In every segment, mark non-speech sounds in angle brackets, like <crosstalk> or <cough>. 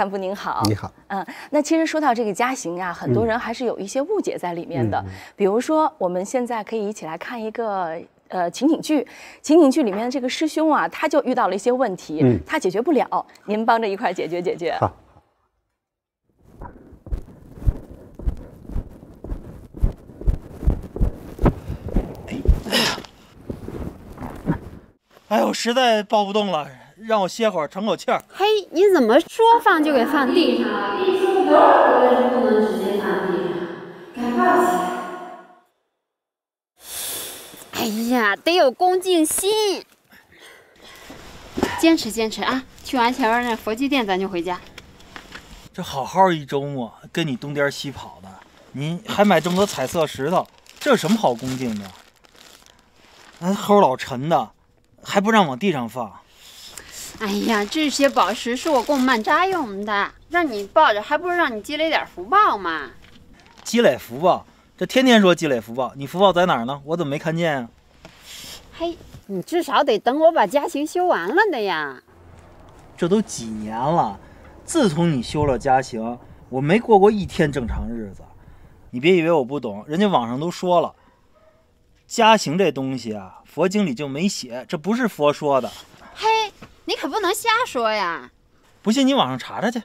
潘叔您好，你好，嗯，那其实说到这个家行啊，很多人还是有一些误解在里面的。比如说，我们现在可以一起来看一个呃情景剧，情景剧里面的这个师兄啊，他就遇到了一些问题，他解决不了，您帮着一块解决解决。好。哎呦，哎我实在抱不动了。让我歇会儿，喘口气儿。嘿，你怎么说放就给放地上？哎呀，得有恭敬心，坚持坚持啊！去完前面那佛具殿，咱就回家。这好好一周末，跟你东颠西跑的，你还买这么多彩色石头？这有什么好恭敬的？那齁老沉的，还不让往地上放。哎呀，这些宝石是我供曼扎用的，让你抱着，还不如让你积累点福报嘛？积累福报，这天天说积累福报，你福报在哪儿呢？我怎么没看见？嘿，你至少得等我把家行修完了的呀。这都几年了，自从你修了家行，我没过过一天正常日子。你别以为我不懂，人家网上都说了，家行这东西啊，佛经里就没写，这不是佛说的。你可不能瞎说呀！不信你网上查查去，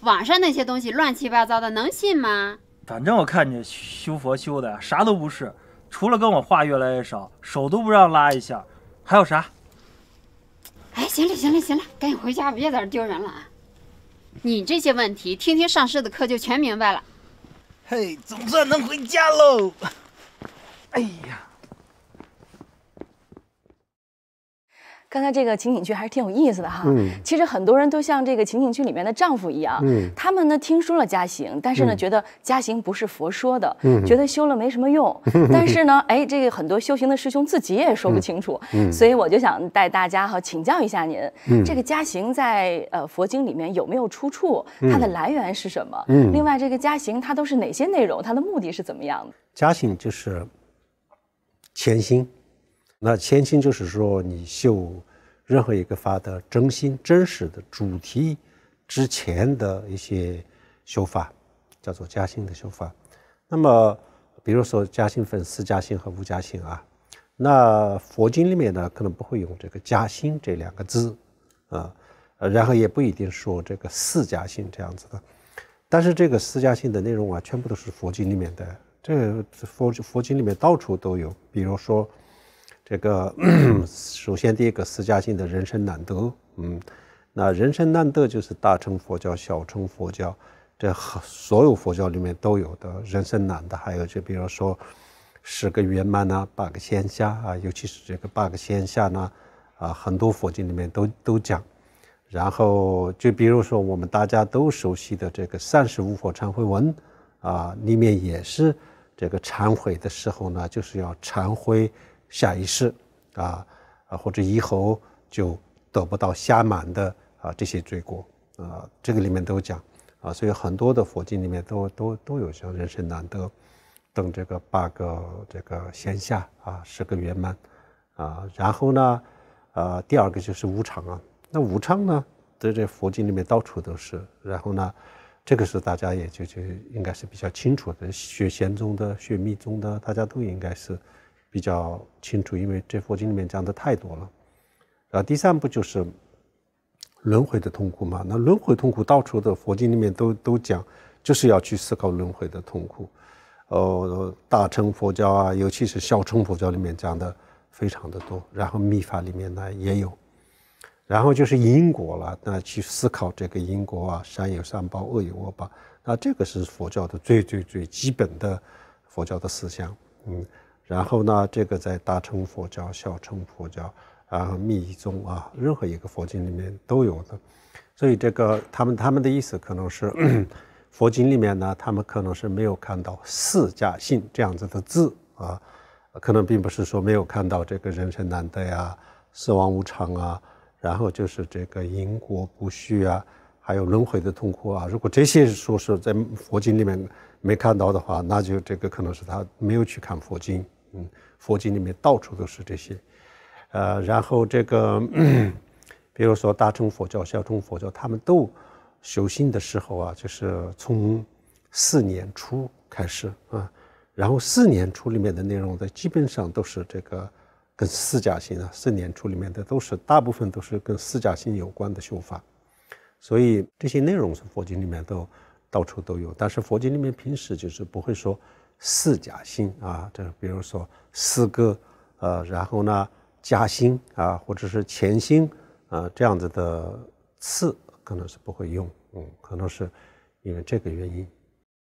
网上那些东西乱七八糟的，能信吗？反正我看你修佛修的啥都不是，除了跟我话越来越少，手都不让拉一下，还有啥？哎，行了行了行了，赶紧回家，别在这丢人了啊！你这些问题，听听上师的课就全明白了。嘿，总算能回家喽！哎呀。刚才这个情景剧还是挺有意思的哈。嗯。其实很多人都像这个情景剧里面的丈夫一样，嗯。他们呢听说了家行，但是呢觉得家行不是佛说的，嗯。觉得修了没什么用，但 <laughs> 是呢，哎，这个很多修行的师兄自己也说不清楚，嗯。所以我就想带大家哈请教一下您，嗯。这个家行在呃佛经里面有没有出处？它的来源是什么？嗯。另外，这个家行它都是哪些内容？它的目的是怎么样的？家行就是潜心。那谦金就是说，你修任何一个法的真心、真实的主题之前的一些修法，叫做加心的修法。那么，比如说加心分四加心和五加心啊。那佛经里面呢，可能不会用这个“加心”这两个字，啊，然后也不一定说这个四加心这样子的。但是这个四加心的内容啊，全部都是佛经里面的。这佛佛经里面到处都有，比如说。这个 <clears throat> 首先，第一个释迦经的人生难得，嗯，那人生难得就是大乘佛教、小乘佛教这所有佛教里面都有的人生难得。还有就比如说十个圆满啊，八个仙下啊，尤其是这个八个仙下呢，啊，很多佛经里面都都讲。然后就比如说我们大家都熟悉的这个《三十五佛忏悔文》啊，里面也是这个忏悔的时候呢，就是要忏悔。下一世，啊啊或者以后就得不到下满的啊这些罪过啊，这个里面都讲啊，所以很多的佛经里面都都都有像人生难得等这个八个这个现暇啊十个圆满啊，然后呢，呃第二个就是无常啊，那无常呢在这佛经里面到处都是，然后呢，这个是大家也就就应该是比较清楚的，学显宗的学密宗的大家都应该是。比较清楚，因为这佛经里面讲的太多了。然后第三步就是轮回的痛苦嘛，那轮回痛苦到处的佛经里面都都讲，就是要去思考轮回的痛苦。哦，大乘佛教啊，尤其是小乘佛教里面讲的非常的多，然后密法里面呢也有。然后就是因果了，那去思考这个因果啊，善有善报，恶有恶报。那这个是佛教的最最最基本的佛教的思想，嗯。然后呢，这个在大乘佛教、小乘佛教，啊、密宗啊，任何一个佛经里面都有的。所以这个他们他们的意思可能是，<clears throat> 佛经里面呢，他们可能是没有看到“四家性”这样子的字啊，可能并不是说没有看到这个“人生难得呀，死亡无常啊，然后就是这个因果不虚啊，还有轮回的痛苦啊。如果这些说是在佛经里面。没看到的话，那就这个可能是他没有去看佛经，嗯，佛经里面到处都是这些，呃，然后这个，<clears throat> 比如说大乘佛教、小乘佛教，他们都修心的时候啊，就是从四年初开始啊，然后四年初里面的内容的基本上都是这个跟四加心啊，四年初里面的都是大部分都是跟四加心有关的修法，所以这些内容是佛经里面都到处都有，但是佛经里面平时就是不会说四假心啊，这比如说四个呃，然后呢加心啊，或者是前心啊这样子的次可能是不会用，嗯，可能是因为这个原因。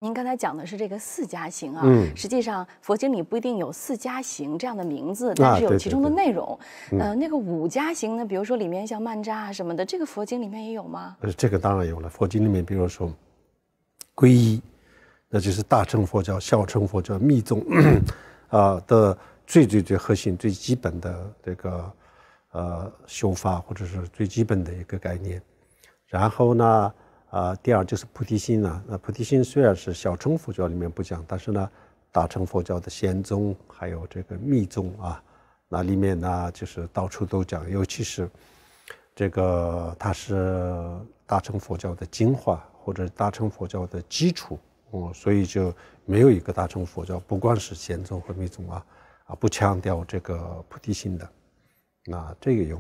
您刚才讲的是这个四家行啊，实际上佛经里不一定有四家行这样的名字，但是有其中的内容。呃，那个五家行呢，比如说里面像曼扎啊什么的，这个佛经里面也有吗？呃，这个当然有了，佛经里面比如说。皈依，那就是大乘佛教、小乘佛教、密宗啊的最最最核心、最基本的这个呃修法，或者是最基本的一个概念。然后呢，啊，第二就是菩提心了。那菩提心虽然是小乘佛教里面不讲，但是呢，大乘佛教的显宗还有这个密宗啊，那里面呢就是到处都讲，尤其是这个它是大乘佛教的精华。或者大乘佛教的基础，哦，所以就没有一个大乘佛教，不光是显宗和密宗啊，啊，不强调这个菩提心的，那这个有。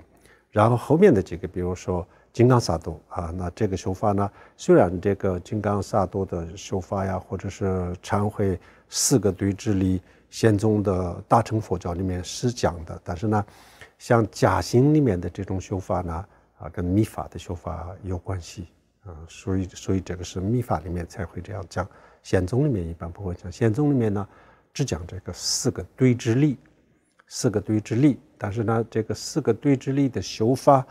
然后后面的几个，比如说金刚萨埵啊，那这个修法呢，虽然这个金刚萨埵的修法呀，或者是忏悔四个对治里显宗的大乘佛教里面是讲的，但是呢，像假心里面的这种修法呢，啊，跟密法的修法有关系。啊，所以所以这个是密法里面才会这样讲，显宗里面一般不会讲。显宗里面呢，只讲这个四个对之力，四个对之力。但是呢，这个四个对之力的修法，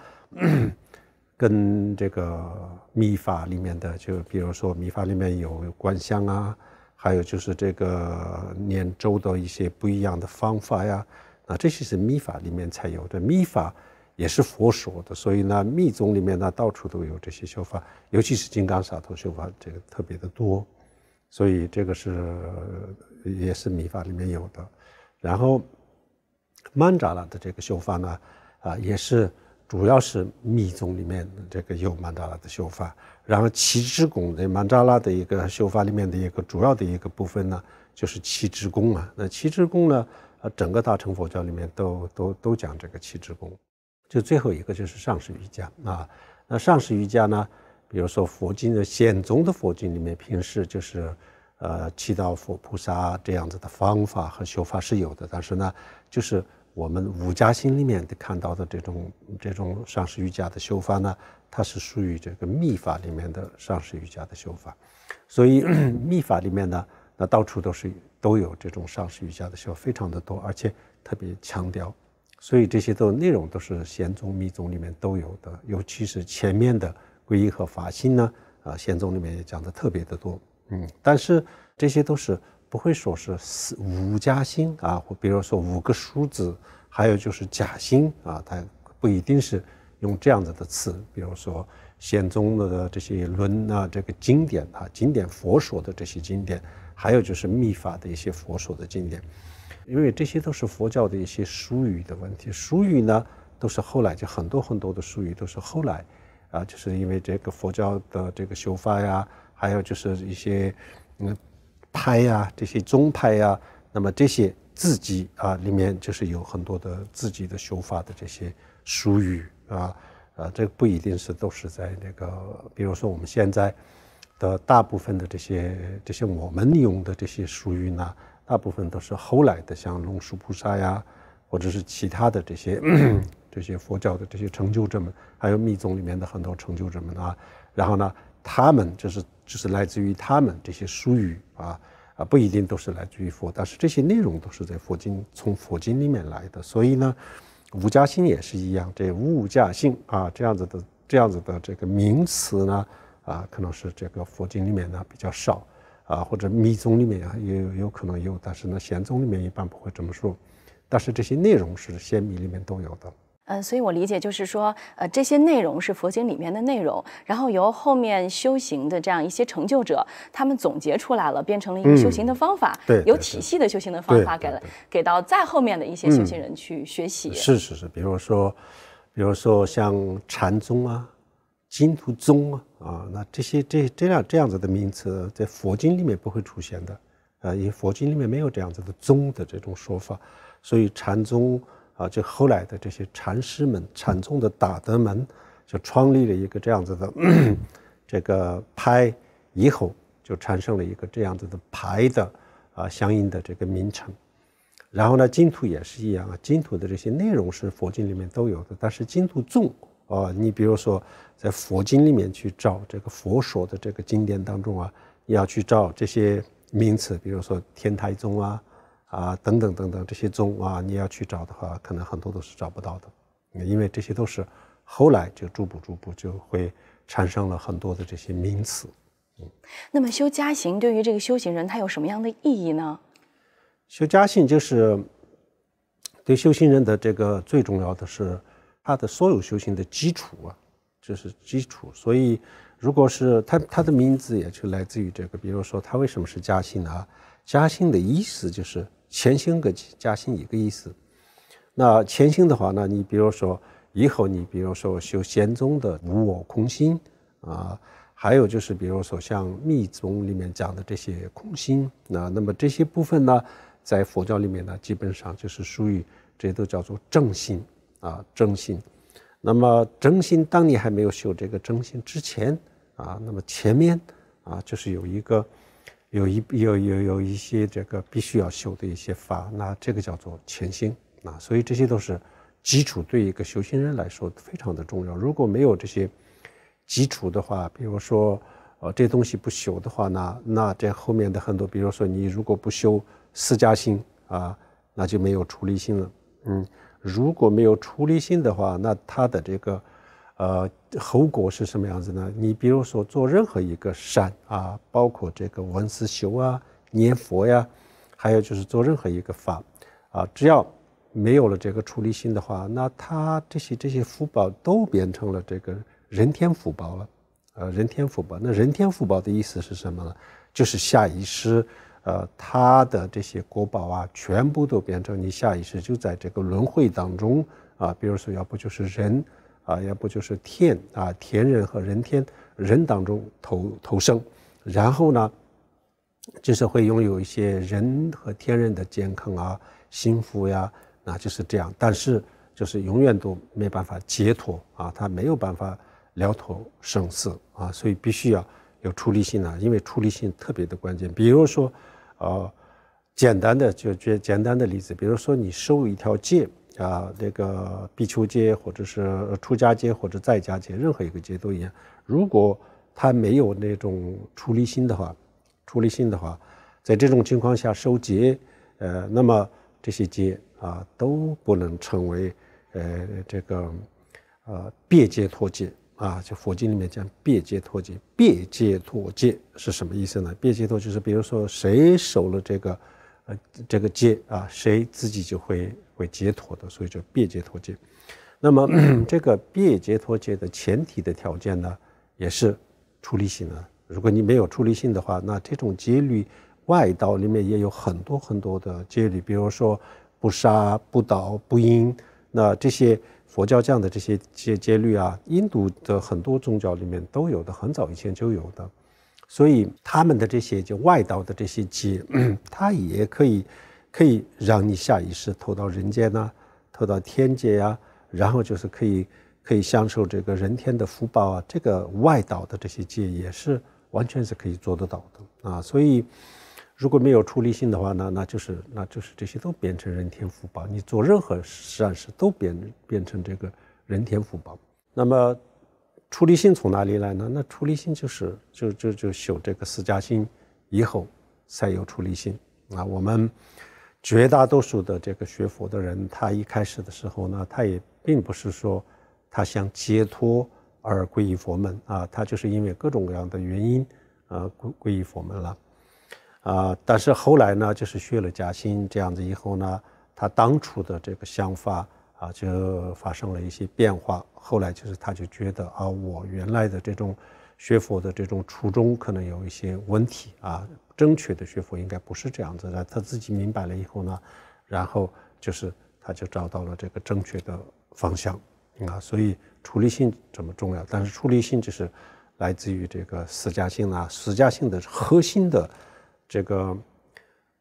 跟这个密法里面的就，比如说密法里面有观相啊，还有就是这个念咒的一些不一样的方法呀，啊，这些是密法里面才有的。密法。也是佛说的，所以呢，密宗里面呢，到处都有这些修法，尤其是金刚萨埵修法，这个特别的多，所以这个是也是密法里面有的。然后曼扎拉的这个修法呢，啊，也是主要是密宗里面这个有曼扎拉的修法。然后七支公，的曼扎拉的一个修法里面的一个主要的一个部分呢，就是七支公嘛。那七支公呢，啊，整个大乘佛教里面都都都讲这个七支公。就最后一个就是上师瑜伽啊，那上师瑜伽呢，比如说佛经的显宗的佛经里面，平时就是，呃，祈祷佛菩萨这样子的方法和修法是有的，但是呢，就是我们五家心里面的看到的这种这种上师瑜伽的修法呢，它是属于这个密法里面的上师瑜伽的修法，所以 <clears throat> 密法里面呢，那到处都是都有这种上师瑜伽的修，非常的多，而且特别强调。所以这些都内容都是显宗、密宗里面都有的，尤其是前面的皈依和法心呢，啊，显宗里面也讲的特别的多。嗯，但是这些都是不会说是五加心啊，或比如说五个叔子，还有就是假心啊，它不一定是用这样子的词。比如说显宗的这些论啊，这个经典啊，经典佛说的这些经典，还有就是密法的一些佛说的经典。因为这些都是佛教的一些术语的问题，术语呢都是后来就很多很多的术语都是后来，啊，就是因为这个佛教的这个修法呀，还有就是一些嗯，派呀，这些宗派呀，那么这些自己啊里面就是有很多的自己的修法的这些术语啊，啊，这不一定是都是在那个，比如说我们现在的大部分的这些这些我们用的这些术语呢。大部分都是后来的，像龙树菩萨呀，或者是其他的这些 <clears throat> 这些佛教的这些成就者们，还有密宗里面的很多成就者们啊。然后呢，他们就是就是来自于他们这些术语啊啊，不一定都是来自于佛，但是这些内容都是在佛经从佛经里面来的。所以呢，无价性也是一样，这无价性啊这样子的这样子的这个名词呢啊，可能是这个佛经里面呢比较少。啊，或者密宗里面啊，有有可能有，但是呢，显宗里面一般不会这么说。但是这些内容是先密里面都有的。嗯，所以我理解就是说，呃，这些内容是佛经里面的内容，然后由后面修行的这样一些成就者，他们总结出来了，变成了一个修行的方法，对，有体系的修行的方法，给了给到再后面的一些修行人去学习。是是是，比如说，比如说像禅宗啊。净土宗啊啊，那这些这这样这样子的名词在佛经里面不会出现的，啊，因为佛经里面没有这样子的宗的这种说法，所以禅宗啊，就后来的这些禅师们，禅宗的打德门就创立了一个这样子的 <coughs> 这个派以后，就产生了一个这样子的派的啊相应的这个名称，然后呢，净土也是一样啊，净土的这些内容是佛经里面都有的，但是净土宗。哦，你比如说在佛经里面去找这个佛说的这个经典当中啊，你要去找这些名词，比如说天台宗啊、啊等等等等这些宗啊，你要去找的话，可能很多都是找不到的，因为这些都是后来就逐步逐步就会产生了很多的这些名词。嗯，那么修家行对于这个修行人他有什么样的意义呢？修家行就是对修行人的这个最重要的是。它的所有修行的基础，啊，就是基础。所以，如果是它，它的名字也就来自于这个。比如说，它为什么是“嘉兴”呢？“嘉兴”的意思就是“前兴跟“嘉兴”一个意思。那“前兴的话，那你比如说，以后你比如说修仙宗的无我空心啊，还有就是比如说像密宗里面讲的这些空心，那那么这些部分呢，在佛教里面呢，基本上就是属于这都叫做正心。啊，真心，那么真心，当你还没有修这个真心之前啊，那么前面啊，就是有一个，有一有有有一些这个必须要修的一些法，那这个叫做前心啊，所以这些都是基础，对一个修行人来说非常的重要。如果没有这些基础的话，比如说呃，这东西不修的话呢，那这后面的很多，比如说你如果不修四加心啊，那就没有出离心了，嗯。如果没有出离心的话，那它的这个，呃，后果是什么样子呢？你比如说做任何一个善啊，包括这个文思修啊、念佛呀，还有就是做任何一个法啊，只要没有了这个出离心的话，那它这些这些福报都变成了这个人天福报了。呃，人天福报，那人天福报的意思是什么呢？就是下一世。呃，他的这些国宝啊，全部都变成你下意识就在这个轮回当中啊，比如说要不就是人啊，要不就是天啊，天人和人天人当中投投生，然后呢，就是会拥有一些人和天人的健康啊、幸福呀，啊就是这样，但是就是永远都没办法解脱啊，他没有办法了脱生死啊，所以必须要有出离心啊，因为出离心特别的关键，比如说。呃，简单的就简简单的例子，比如说你收一条戒啊，那个比丘街或者是出家街或者在家街，任何一个街都一样。如果他没有那种出离心的话，出离心的话，在这种情况下收戒，呃，那么这些戒啊都不能成为呃这个呃别街脱街。啊，就佛经里面讲“别解脱戒”，“别解脱戒”是什么意思呢？别解脱就是，比如说谁守了这个，呃，这个戒啊，谁自己就会会解脱的，所以叫别解脱戒”。那么 <clears throat> 这个别解脱戒”的前提的条件呢，也是出离心啊。如果你没有出离心的话，那这种戒律外道里面也有很多很多的戒律，比如说不杀、不盗、不淫，那这些。佛教这样的这些戒戒律啊，印度的很多宗教里面都有的，很早以前就有的，所以他们的这些就外道的这些戒，它 <clears throat> 也可以可以让你下意识投到人间呐，投到天界呀，然后就是可以可以享受这个人天的福报啊，这个外道的这些戒也是完全是可以做得到的啊，所以。如果没有出离心的话，那那就是那就是这些都变成人天福报。你做任何善事都变变成这个人天福报。那么，出离心从哪里来呢？那出离心就是就就就修这个四加心以后才有出离心啊。我们绝大多数的这个学佛的人，他一开始的时候呢，他也并不是说他想解脱而皈依佛门啊，他就是因为各种各样的原因呃皈皈依佛门了。啊，但是后来呢，就是学了嘉兴这样子以后呢，他当初的这个想法啊，就发生了一些变化。后来就是他就觉得啊，我原来的这种学佛的这种初衷可能有一些问题啊，正确的学佛应该不是这样子的。他自己明白了以后呢，然后就是他就找到了这个正确的方向啊，所以出离心这么重要？但是出离心就是来自于这个实家性啊，实家性的核心的。这个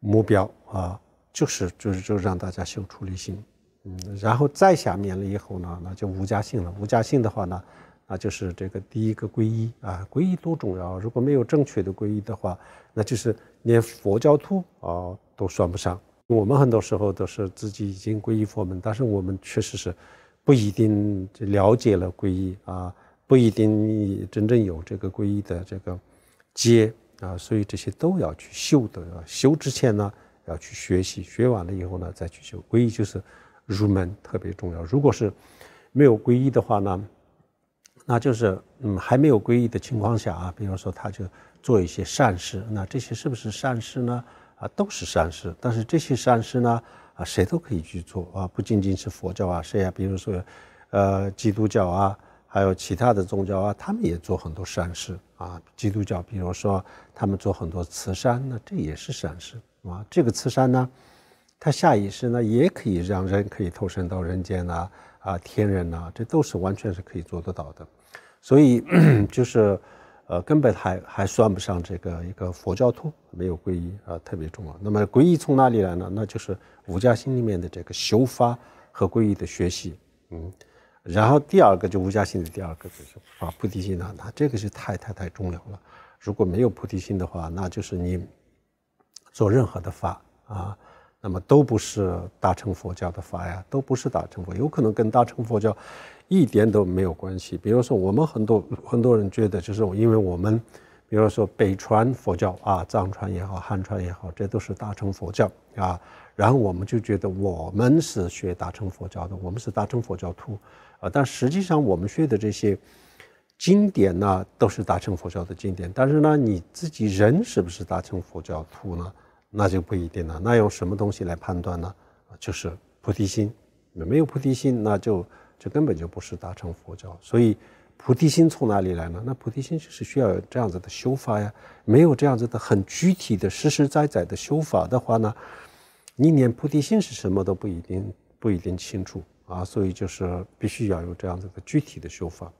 目标啊，就是就是就让大家修出离心，嗯，然后再下面了以后呢，那就无加性了。无加性的话呢，啊，就是这个第一个皈依啊，皈依多重要！如果没有正确的皈依的话，那就是连佛教徒啊都算不上。我们很多时候都是自己已经皈依佛门，但是我们确实是不一定就了解了皈依啊，不一定真正有这个皈依的这个接。啊，所以这些都要去修的，修之前呢，要去学习，学完了以后呢，再去修。皈依就是入门特别重要。如果是没有皈依的话呢，那就是嗯，还没有皈依的情况下啊，比如说他就做一些善事，那这些是不是善事呢？啊，都是善事。但是这些善事呢，啊，谁都可以去做啊，不仅仅是佛教啊，谁啊？比如说，呃，基督教啊，还有其他的宗教啊，他们也做很多善事。啊，基督教，比如说他们做很多慈善，那这也是善事啊。这个慈善呢，它下意识呢也可以让人可以投身到人间呐，啊，天人呐，这都是完全是可以做得到的。所以 <clears throat> 就是，呃，根本还还算不上这个一个佛教徒，没有皈依啊，特别重要。那么皈依从哪里来呢？那就是五家心里面的这个修法和皈依的学习，嗯。然后第二个就无加信的第二个就是发菩提心了，那这个是太太太重要了。如果没有菩提心的话，那就是你做任何的法啊，那么都不是大乘佛教的法呀，都不是大乘佛，有可能跟大乘佛教一点都没有关系。比如说我们很多很多人觉得，就是因为我们，比如说北传佛教啊，藏传也好，汉传也好，这都是大乘佛教啊。然后我们就觉得我们是学大乘佛教的，我们是大乘佛教徒，啊，但实际上我们学的这些经典呢，都是大乘佛教的经典。但是呢，你自己人是不是大乘佛教徒呢？那就不一定了。那用什么东西来判断呢？就是菩提心，没有菩提心，那就就根本就不是大乘佛教。所以菩提心从哪里来呢？那菩提心就是需要这样子的修法呀。没有这样子的很具体的实实在在的修法的话呢？你连菩提心是什么都不一定不一定清楚啊，所以就是必须要有这样子的具体的修法。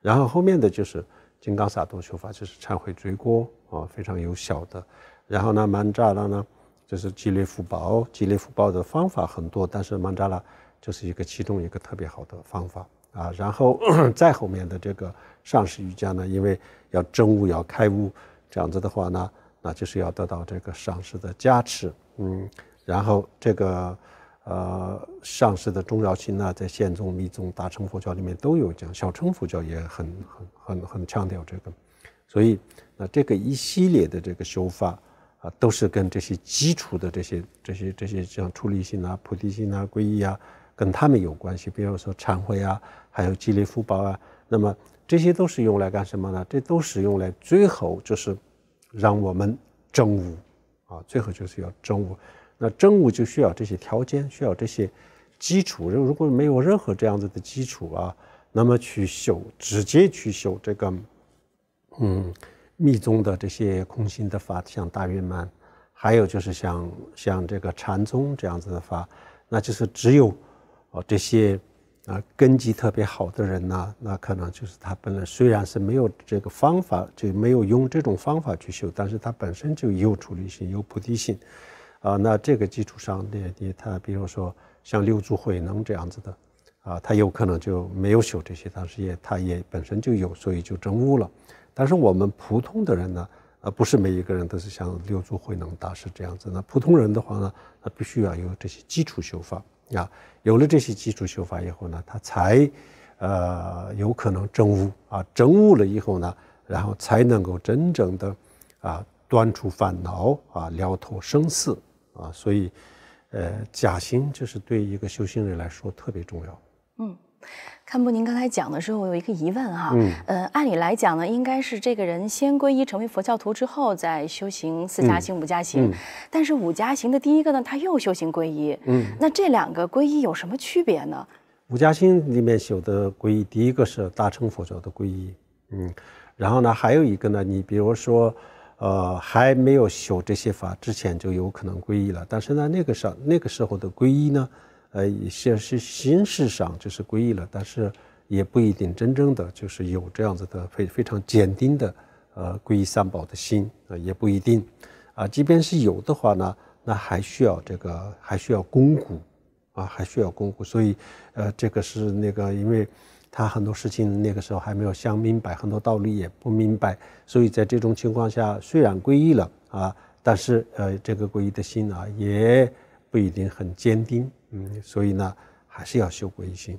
然后后面的就是金刚萨埵修法，就是忏悔罪过啊，非常有效的。然后呢，曼扎拉呢，就是积累福报，积累福报的方法很多，但是曼扎拉就是一个其中一个特别好的方法啊。然后 <clears throat> 再后面的这个上师瑜伽呢，因为要真悟要开悟，这样子的话呢。那就是要得到这个上师的加持，嗯，然后这个，呃，上师的重要性呢，在宪宗、密宗、大乘佛教里面都有讲，小乘佛教也很很很很强调这个，所以，那这个一系列的这个修法啊，都是跟这些基础的这些这些这些像出离心啊、菩提心啊、皈依啊，跟他们有关系。比如说忏悔啊，还有积累福报啊，那么这些都是用来干什么呢？这都是用来最后就是。让我们真悟，啊，最后就是要真悟。那真悟就需要这些条件，需要这些基础。如如果没有任何这样子的基础啊，那么去修，直接去修这个，嗯，密宗的这些空心的法，像大圆满，还有就是像像这个禅宗这样子的法，那就是只有啊这些。啊，根基特别好的人呢，那可能就是他本来虽然是没有这个方法，就没有用这种方法去修，但是他本身就有出理性，有菩提心，啊，那这个基础上的，你他比如说像六祖慧能这样子的，啊，他有可能就没有修这些，但是也他也本身就有，所以就证悟了。但是我们普通的人呢，啊，不是每一个人都是像六祖慧能大师这样子，那普通人的话呢，他必须要有这些基础修法。啊，有了这些基础修法以后呢，他才，呃，有可能证悟啊，证悟了以后呢，然后才能够真正的，啊，断除烦恼啊，了脱生死啊，所以，呃，假心就是对一个修行人来说特别重要。嗯。看不，您刚才讲的时候，我有一个疑问哈。嗯。呃，按理来讲呢，应该是这个人先皈依成为佛教徒之后，再修行四家行、五家行。嗯。但是五家行的第一个呢，他又修行皈依。嗯。那这两个皈依有什么区别呢？五家行里面修的皈依，第一个是大乘佛教的皈依，嗯。然后呢，还有一个呢，你比如说，呃，还没有修这些法之前就有可能皈依了，但是呢，那个时候，那个时候的皈依呢？呃，些是形式上就是皈依了，但是也不一定真正的就是有这样子的非非常坚定的呃皈依三宝的心啊，也不一定啊。即便是有的话呢，那还需要这个还需要巩固啊，还需要巩固。所以呃，这个是那个，因为他很多事情那个时候还没有想明白，很多道理也不明白，所以在这种情况下，虽然皈依了啊，但是呃，这个皈依的心啊也。不一定很坚定，嗯，所以呢，还是要修归心。